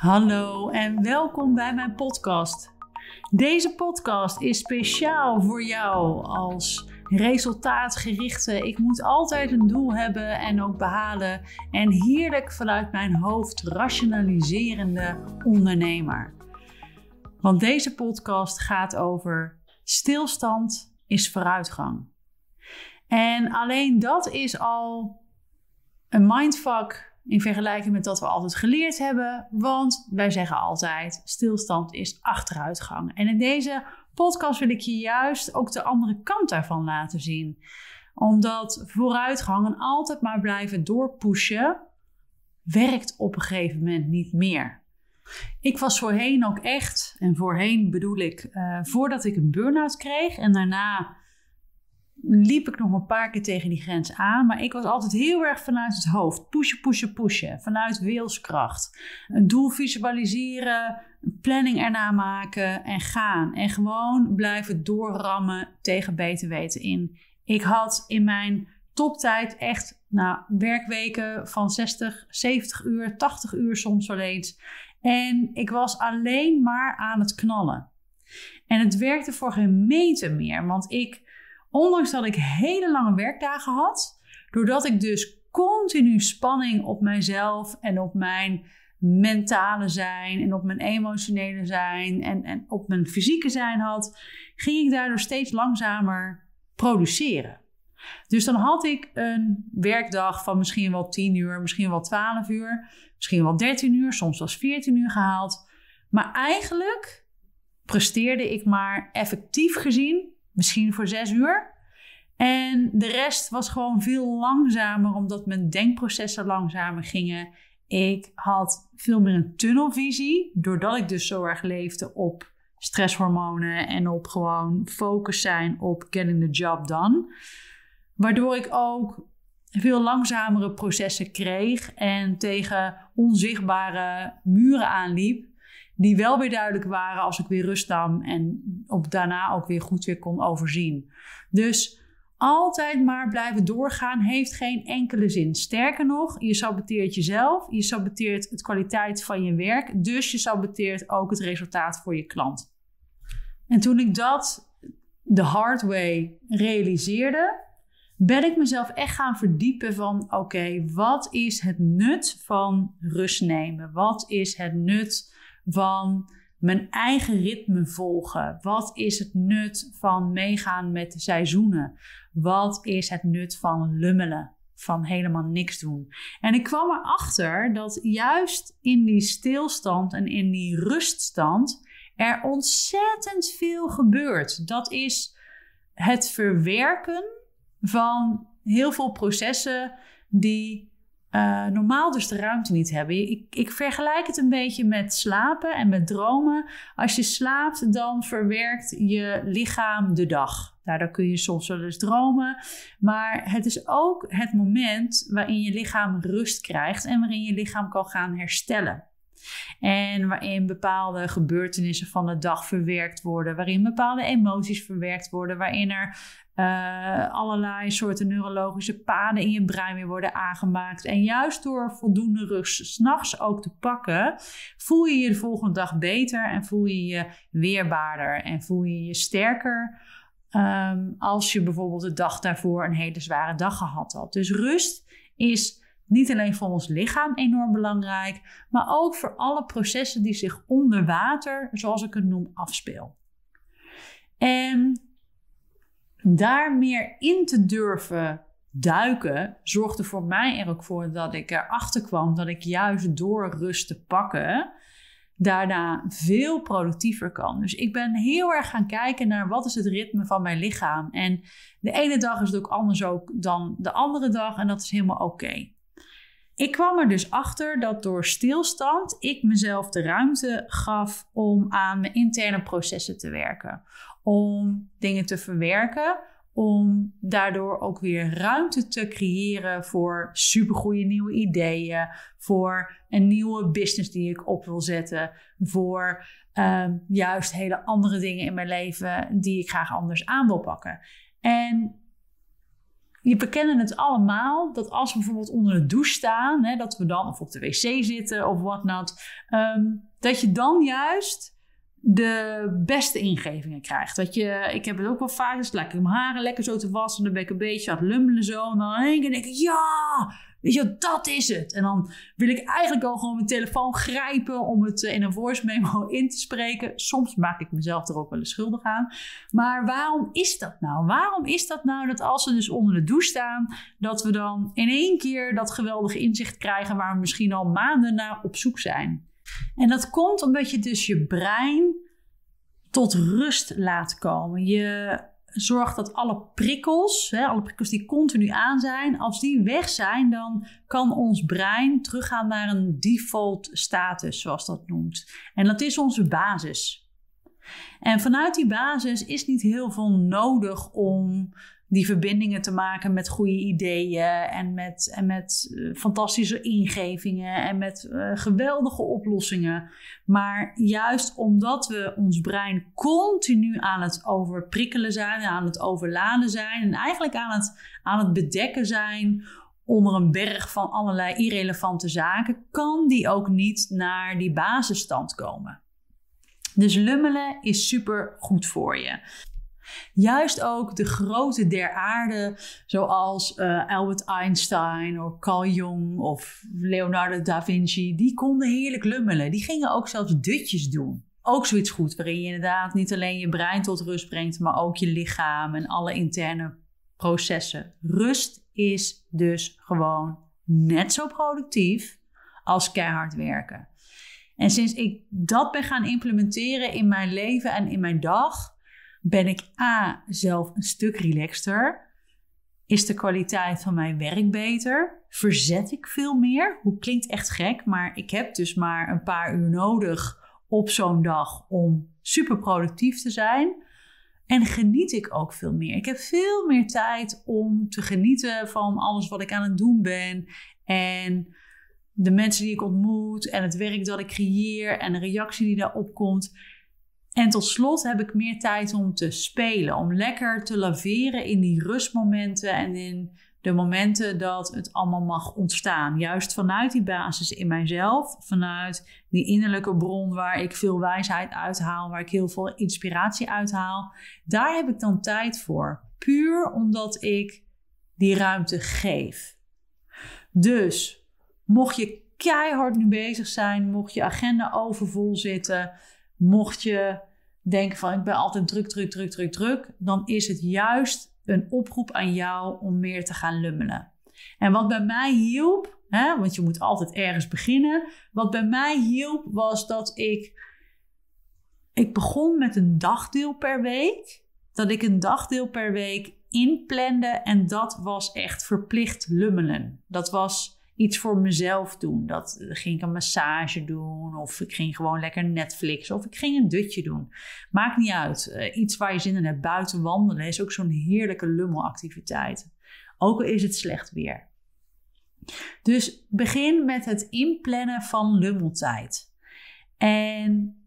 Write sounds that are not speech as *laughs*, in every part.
Hallo en welkom bij mijn podcast. Deze podcast is speciaal voor jou als resultaatgerichte. Ik moet altijd een doel hebben en ook behalen. En heerlijk vanuit mijn hoofd rationaliserende ondernemer. Want deze podcast gaat over stilstand is vooruitgang. En alleen dat is al een mindfuck in vergelijking met wat we altijd geleerd hebben. Want wij zeggen altijd: stilstand is achteruitgang. En in deze podcast wil ik je juist ook de andere kant daarvan laten zien. Omdat vooruitgang en altijd maar blijven doorpushen. werkt op een gegeven moment niet meer. Ik was voorheen ook echt, en voorheen bedoel ik, eh, voordat ik een burn-out kreeg en daarna liep ik nog een paar keer tegen die grens aan. Maar ik was altijd heel erg vanuit het hoofd. Pushen, pushen, pushen. Vanuit wilskracht. Een doel visualiseren. Een planning erna maken. En gaan. En gewoon blijven doorrammen tegen beter weten in. Ik had in mijn toptijd echt nou, werkweken van 60, 70 uur, 80 uur soms wel eens. En ik was alleen maar aan het knallen. En het werkte voor geen meter meer. Want ik Ondanks dat ik hele lange werkdagen had, doordat ik dus continu spanning op mijzelf en op mijn mentale zijn en op mijn emotionele zijn en, en op mijn fysieke zijn had, ging ik daardoor steeds langzamer produceren. Dus dan had ik een werkdag van misschien wel 10 uur, misschien wel 12 uur, misschien wel 13 uur, soms was 14 uur gehaald. Maar eigenlijk presteerde ik maar effectief gezien misschien voor zes uur. En de rest was gewoon veel langzamer, omdat mijn denkprocessen langzamer gingen. Ik had veel meer een tunnelvisie, doordat ik dus zo erg leefde op stresshormonen en op gewoon focus zijn op getting the job done. Waardoor ik ook veel langzamere processen kreeg en tegen onzichtbare muren aanliep die wel weer duidelijk waren als ik weer rust nam en op daarna ook weer goed weer kon overzien. Dus altijd maar blijven doorgaan heeft geen enkele zin. Sterker nog, je saboteert jezelf, je saboteert het kwaliteit van je werk, dus je saboteert ook het resultaat voor je klant. En toen ik dat de hard way realiseerde, ben ik mezelf echt gaan verdiepen van oké, wat is het nut van rust nemen? Wat is het nut van mijn eigen ritme volgen. Wat is het nut van meegaan met de seizoenen? Wat is het nut van lummelen? Van helemaal niks doen. En ik kwam erachter dat juist in die stilstand en in die ruststand er ontzettend veel gebeurt. Dat is het verwerken van heel veel processen die eh, normaal dus de ruimte niet hebben. Ik, ik, vergelijk het een beetje met slapen en met dromen. Als je slaapt, dan verwerkt je lichaam de dag. Nou, Daardoor kun je soms wel eens dromen. Maar het is ook het moment waarin je lichaam rust krijgt en waarin je lichaam kan gaan herstellen. En waarin bepaalde gebeurtenissen van de dag verwerkt worden, waarin bepaalde emoties verwerkt worden, waarin er eh, allerlei soorten neurologische paden in je brein weer worden aangemaakt. En juist door voldoende rust s'nachts ook te pakken, voel je je de volgende dag beter en voel je je weerbaarder en voel je je sterker. Ehm, als je bijvoorbeeld de dag daarvoor een hele zware dag gehad had. Dus rust is niet alleen voor ons lichaam enorm belangrijk, maar ook voor alle processen die zich onder water, zoals ik het noem, afspeel. En daar meer in te durven duiken zorgde voor mij er ook voor dat ik erachter kwam dat ik juist door rust te pakken daarna veel productiever kan. Dus ik ben heel erg gaan kijken naar wat is het ritme van mijn lichaam. En de ene dag is het ook anders ook dan de andere dag en dat is helemaal oké ik kwam er dus achter dat door stilstand ik mezelf de ruimte gaf om aan mijn interne processen te werken. Om dingen te verwerken, om daardoor ook weer ruimte te creëren voor supergoeie nieuwe ideeën, voor een nieuwe business die ik op wil zetten, voor ehm, juist hele andere dingen in mijn leven die ik graag anders aan wil pakken. En je bekennen het allemaal dat als we bijvoorbeeld onder de douche staan, hè, dat we dan of op de wc zitten of wat not, um, ehm, dat je dan juist de beste ingevingen krijgt. Dat je, ik heb het ook wel vaak, dus laat ik mijn haren lekker zo te wassen, dan ben ik een beetje aan het lummelen zo, en dan denk ik, ja, ah, weet je, dat is het. En dan wil ik eigenlijk al gewoon mijn telefoon grijpen om het eh, in een voice memo *laughs* in te spreken. Soms maak ik mezelf er ook wel eens schuldig aan. Maar waarom is dat nou? Waarom is dat nou dat als we dus onder de douche staan, dat we dan in één keer dat geweldige inzicht krijgen waar we misschien al maanden naar op zoek zijn? En dat komt omdat je dus je brein tot rust laat komen. Je zorgt dat alle prikkels, hè, alle prikkels die continu aan zijn, als die weg zijn, dan kan ons brein teruggaan naar een default status, zoals dat noemt. En dat is onze basis. En vanuit die basis is niet heel veel nodig om die verbindingen te maken met goede ideeën en met, en met eh, fantastische ingevingen en met eh, geweldige oplossingen. Maar juist omdat we ons brein continu aan het overprikkelen zijn, aan het overladen zijn en eigenlijk aan het, aan het bedekken zijn onder een berg van allerlei irrelevante zaken, kan die ook niet naar die basisstand komen. Dus lummelen is super goed voor je. Juist ook de grote der aarde, zoals eh, Albert Einstein of Carl Jung of Leonardo da Vinci, die konden heerlijk lummelen. Die gingen ook zelfs dutjes doen. Ook zoiets goed, waarin je inderdaad niet alleen je brein tot rust brengt, maar ook je lichaam en alle interne processen. Rust is dus gewoon net zo productief als keihard werken. En sinds ik dat ben gaan implementeren in mijn leven en in mijn dag, ben ik A, zelf een stuk relaxter? Is de kwaliteit van mijn werk beter? Verzet ik veel meer? Hoe klinkt echt gek, maar ik heb dus maar een paar uur nodig op zo'n dag om super productief te zijn. En geniet ik ook veel meer. Ik heb veel meer tijd om te genieten van alles wat ik aan het doen ben. En de mensen die ik ontmoet en het werk dat ik creëer en de reactie die daarop komt. En tot slot heb ik meer tijd om te spelen, om lekker te laveren in die rustmomenten en in de momenten dat het allemaal mag ontstaan. Juist vanuit die basis in mijzelf, vanuit die innerlijke bron waar ik veel wijsheid uithaal, waar ik heel veel inspiratie uithaal, daar heb ik dan tijd voor. Puur omdat ik die ruimte geef. Dus mocht je keihard nu bezig zijn, mocht je agenda overvol zitten, mocht je denken van ik ben altijd druk, druk, druk, druk, druk, dan is het juist een oproep aan jou om meer te gaan lummelen. En wat bij mij hielp, hè, want je moet altijd ergens beginnen, wat bij mij hielp was dat ik, ik begon met een dagdeel per week, dat ik een dagdeel per week inplande en dat was echt verplicht lummelen. Dat was iets voor mezelf doen. Dat eh, ging ik een massage doen, of ik ging gewoon lekker Netflix, of ik ging een dutje doen. Maakt niet uit. Eh, iets waar je zin in hebt. Buiten wandelen is ook zo'n heerlijke lummelactiviteit. Ook al is het slecht weer. Dus begin met het inplannen van lummeltijd. En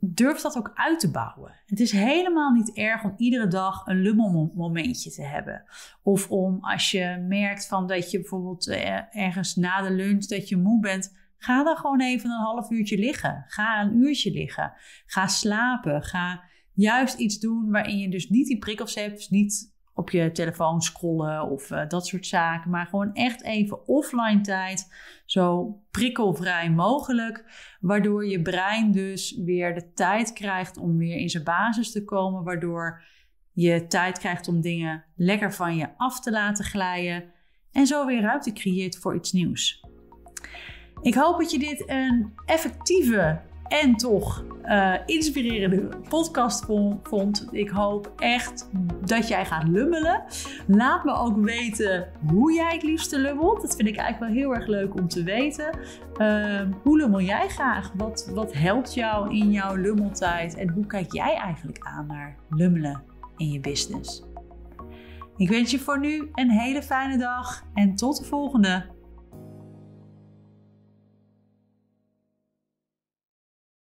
durf dat ook uit te bouwen. Het is helemaal niet erg om iedere dag een lummelmomentje te hebben. Of om als je merkt van dat je bijvoorbeeld eh, ergens na de lunch dat je moe bent, ga dan gewoon even een half uurtje liggen. Ga een uurtje liggen. Ga slapen. Ga juist iets doen waarin je dus niet die prikkels dus hebt, niet op je telefoon scrollen of eh, dat soort zaken. Maar gewoon echt even offline tijd, zo prikkelvrij mogelijk. Waardoor je brein dus weer de tijd krijgt om weer in zijn basis te komen. Waardoor je tijd krijgt om dingen lekker van je af te laten glijden. En zo weer ruimte creëert voor iets nieuws. Ik hoop dat je dit een effectieve en toch eh, inspirerende podcast vond. Ik hoop echt dat jij gaat lummelen. Laat me ook weten hoe jij het liefste lummelt. Dat vind ik eigenlijk wel heel erg leuk om te weten. Ehm, hoe lummel jij graag? Wat, wat helpt jou in jouw lummeltijd? En hoe kijk jij eigenlijk aan naar lummelen in je business? Ik wens je voor nu een hele fijne dag en tot de volgende.